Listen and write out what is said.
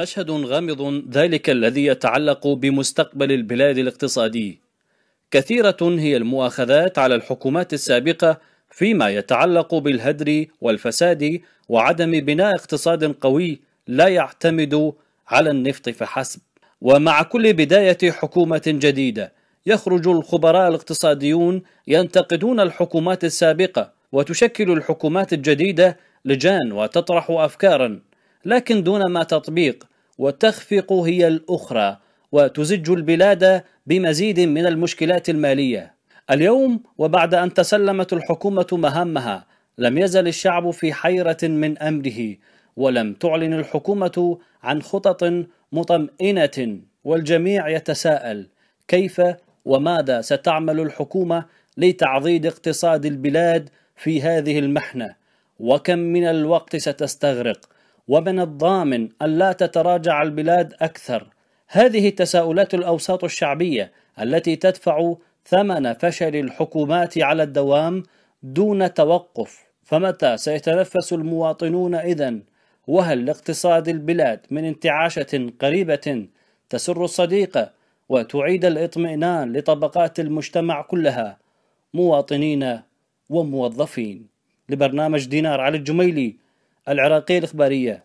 مشهد غامض ذلك الذي يتعلق بمستقبل البلاد الاقتصادي كثيرة هي المؤاخذات على الحكومات السابقة فيما يتعلق بالهدر والفساد وعدم بناء اقتصاد قوي لا يعتمد على النفط فحسب ومع كل بداية حكومة جديدة يخرج الخبراء الاقتصاديون ينتقدون الحكومات السابقة وتشكل الحكومات الجديدة لجان وتطرح أفكارا لكن دون ما تطبيق وتخفق هي الأخرى وتزج البلاد بمزيد من المشكلات المالية اليوم وبعد أن تسلمت الحكومة مهامها لم يزل الشعب في حيرة من أمره ولم تعلن الحكومة عن خطط مطمئنة والجميع يتساءل كيف وماذا ستعمل الحكومة لتعضيد اقتصاد البلاد في هذه المحنة وكم من الوقت ستستغرق ومن الضامن ألا تتراجع البلاد أكثر هذه تساؤلات الأوساط الشعبية التي تدفع ثمن فشل الحكومات على الدوام دون توقف فمتى سيتنفس المواطنون إذن وهل لاقتصاد البلاد من انتعاشة قريبة تسر الصديقة وتعيد الاطمئنان لطبقات المجتمع كلها مواطنين وموظفين لبرنامج دينار على الجميلي العراقية الإخبارية